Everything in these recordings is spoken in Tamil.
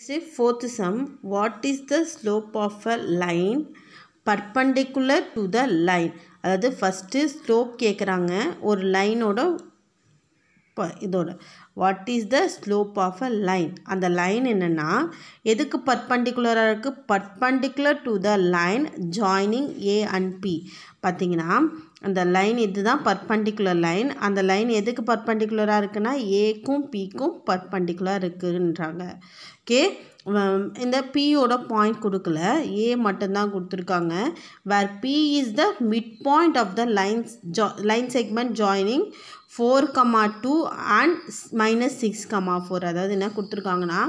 Next, fourth sum, what is the slope of a line perpendicular to the line? அதாவது ஃபஸ்ட்டு ஸ்லோப் கேட்குறாங்க ஒரு லைனோட இப்போ இதோட what is the slope of a line அந்த லைன் என்னென்னா எதுக்கு பர்பண்டிகுலராக இருக்குது perpendicular to the line joining A and B பார்த்திங்கன்னா அந்த லைன் இதுதான் பர்பண்டிகுலர் லைன் அந்த லைன் எதுக்கு பர்பண்டிகுலராக இருக்குன்னா ஏக்கும் பிக்கும் பர்பண்டிகுலராக இருக்குன்றாங்க ஓகே இந்த பியோட பாயிண்ட் கொடுக்கல ஏ மட்டும்தான் கொடுத்துருக்காங்க where B is the mid point of the lines ஜா line segment joining four comma two and minus six comma four அதாவது என்ன கொடுத்துருக்காங்கன்னா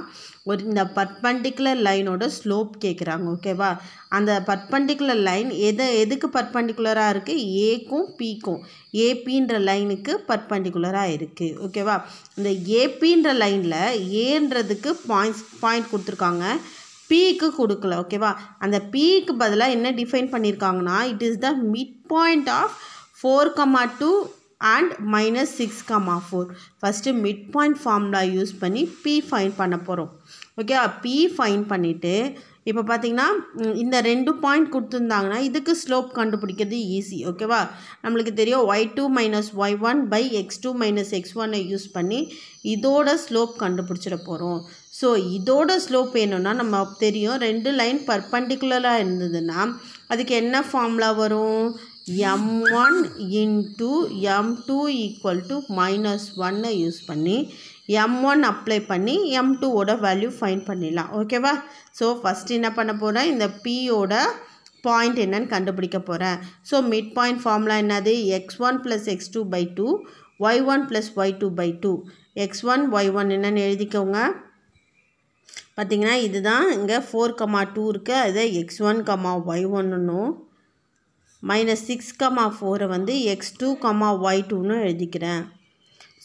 ஒரு இந்த பர்பண்டிகுலர் லைனோட ஸ்லோப் கேட்குறாங்க ஓகேவா அந்த பர்பண்டிகுலர் லைன் எதை எதுக்கு பர்பண்டிகுலராக இருக்குது ஏக்கும் பிக்கும் ஏபின்ற லைனுக்கு பர்பண்டிகுலராக இருக்குது ஓகேவா இந்த ஏபின்ற லைனில் ஏன்றதுக்கு பாயிண்ட்ஸ் பாயிண்ட் கொடுத்துருக்காங்க பீக்கு கொடுக்கல ஓகேவா அந்த பீக்கு பதிலாக என்ன டிஃபைன் பண்ணியிருக்காங்கன்னா it is the mid point of four comma two and minus six comma four first mid point formula use பண்ணி பி ஃபைன் பண்ண போகிறோம் ஓகே பி ஃபைன் பண்ணிவிட்டு இப்போ பார்த்தீங்கன்னா இந்த ரெண்டு பாயிண்ட் கொடுத்துருந்தாங்கன்னா இதுக்கு ஸ்லோப் கண்டுபிடிக்கிறது ஈஸி ஓகேவா நம்மளுக்கு தெரியும் Y two minus Y one by X two minus X ஒன்னை யூஸ் பண்ணி இதோட ஸ்லோப் கண்டுபிடிச்சிட போகிறோம் ஸோ இதோட ஸ்லோப் வேணும்னா நம்ம தெரியும் ரெண்டு லைன் பர்பண்டிகுலராக இருந்ததுன்னா அதுக்கு என்ன ஃபார்முலா வரும் M one m1 M two equal to minus 1 use பண்ணி எம் ஒன் அப்ளை பண்ணி எம் டூவோட வேல்யூ ஃபைன் பண்ணிடலாம் ஓகேவா ஸோ ஃபஸ்ட் என்ன பண்ண போகிறேன் இந்த பியோட பாயிண்ட் என்னன்னு கண்டுபிடிக்க போகிறேன் ஸோ மிட் பாயிண்ட் ஃபார்முலா என்னது X one plus X two by two Y one plus Y two by two X one Y one என்னென்னு எழுதிக்கோங்க பார்த்தீங்கன்னா இதுதான் இங்கே ஃபோர் கமா டூ இருக்குது அதை எக்ஸ் ஒன் கமா ஒய் ஒன்னும் மைனஸ் சிக்ஸ் கமா ஃபோரை வந்து எக்ஸ் டூ கமா ஒய் டூன்னு எழுதிக்கிறேன்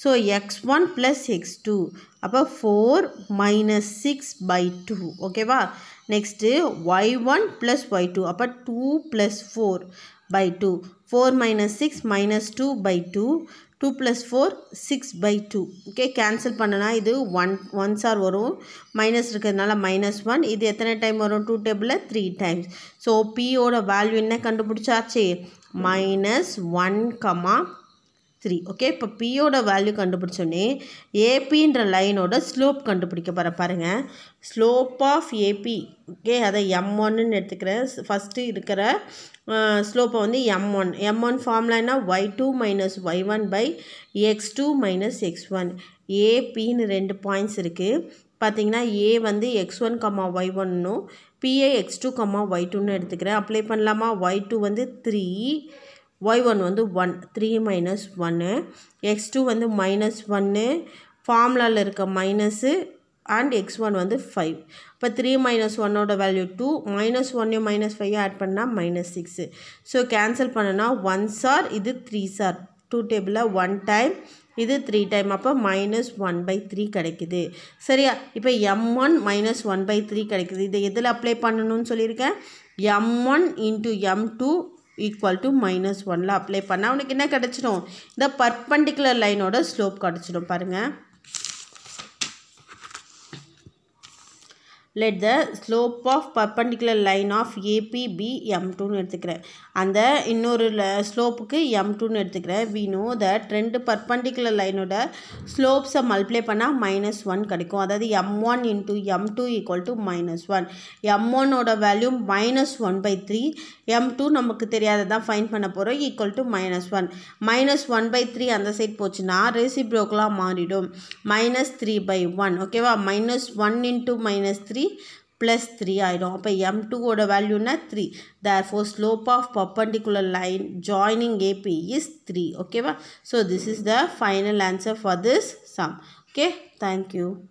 so X one plus X two அப்போ four minus six by two ஓகேவா next Y one plus Y two அப்போ two plus four by two four minus six minus two by two two plus four six by two okay cancel பண்ணனா இது ஒன் ஒன்ஸ் ஆர் வரும் மைனஸ் இருக்கிறதுனால மைனஸ் ஒன் இது எத்தனை டைம் வரும் டூ டேபிளில் த்ரீ டைம்ஸ் ஸோ பியோட வேல்யூ என்ன கண்டுபிடிச்சாச்சு minus one comma three okay இப்போ பியோட வேல்யூ கண்டுபிடிச்சோன்னே ஏபின்ற லைனோட ஸ்லோப் கண்டுபிடிக்க போகிற பாருங்கள் ஸ்லோப் ஆஃப் ஏபி ஓகே அதை எம் ஒன்னு எடுத்துக்கிறேன் ஃபஸ்ட்டு இருக்கிற ஸ்லோப்பை வந்து எம் ஒன் எம் ஒன் ஃபார்ம்லன்னா Y two minus Y one by X two minus X one ஏபின்னு ரெண்டு பாயிண்ட்ஸ் இருக்குது பார்த்தீங்கன்னா ஏ வந்து எக்ஸ் ஒன் கம்மா ஒய் ஒன்னும் B A X two comma Y டூன்னு எடுத்துக்கிறேன் அப்ளை பண்ணலாமா ஒய் டூ வந்து த்ரீ ஒய் ஒன் வந்து ஒன் த்ரீ மைனஸ் ஒன்று எக்ஸ் டூ வந்து மைனஸ் ஒன்று ஃபார்முலாவில் இருக்க மைனஸு அண்ட் எக்ஸ் ஒன் வந்து ஃபைவ் இப்போ த்ரீ மைனஸ் ஒன்னோட வேல்யூ டூ மைனஸ் ஒன்னையும் மைனஸ் ஃபைவ் ஆட் பண்ணால் மைனஸ் சிக்ஸு ஸோ கேன்சல் பண்ணனா ஒன் சார் இது த்ரீ சார் டூ டேபிளில் ஒன் டைம் இது த்ரீ டைம் அப்போ மைனஸ் ஒன் பை த்ரீ கிடைக்குது சரியா இப்போ M one minus one by three கிடைக்குது இதை எதில் அப்ளை பண்ணணும்னு சொல்லியிருக்கேன் M one into M two equal to minus ஒனில் அப்ளை பண்ணால் அவனுக்கு என்ன கிடச்சிடும் இந்த பர்பண்டிகுலர் லைனோட ஸ்லோப் கிடச்சிடும் பாருங்கள் let the slope of perpendicular line of A B be M டூன்னு எடுத்துக்கிறேன் அந்த இன்னொரு ஸ்லோப்புக்கு எம் டூன்னு எடுத்துக்கிறேன் வி நோ தட் ரெண்டு பர்பண்டிகுலர் லைனோட ஸ்லோப்ஸை மல்டிப்ளை பண்ணால் மைனஸ் ஒன் கிடைக்கும் அதாவது M one into M two equal to minus one M ஒன்னோட value minus one by three M two நமக்கு தெரியாததான் ஃபைன் பண்ண போகிறோம் equal to minus one minus one by three அந்த சைட் போச்சுன்னா ரெசிப்ரோக்கலாக மாறிடும் மைனஸ் த்ரீ பை ஒன் ஓகேவா minus one into minus three three plus three M two वेल्यूना थ्री दो slope of perpendicular line joining A B three ओकेवा this the final answer for this sum okay thank you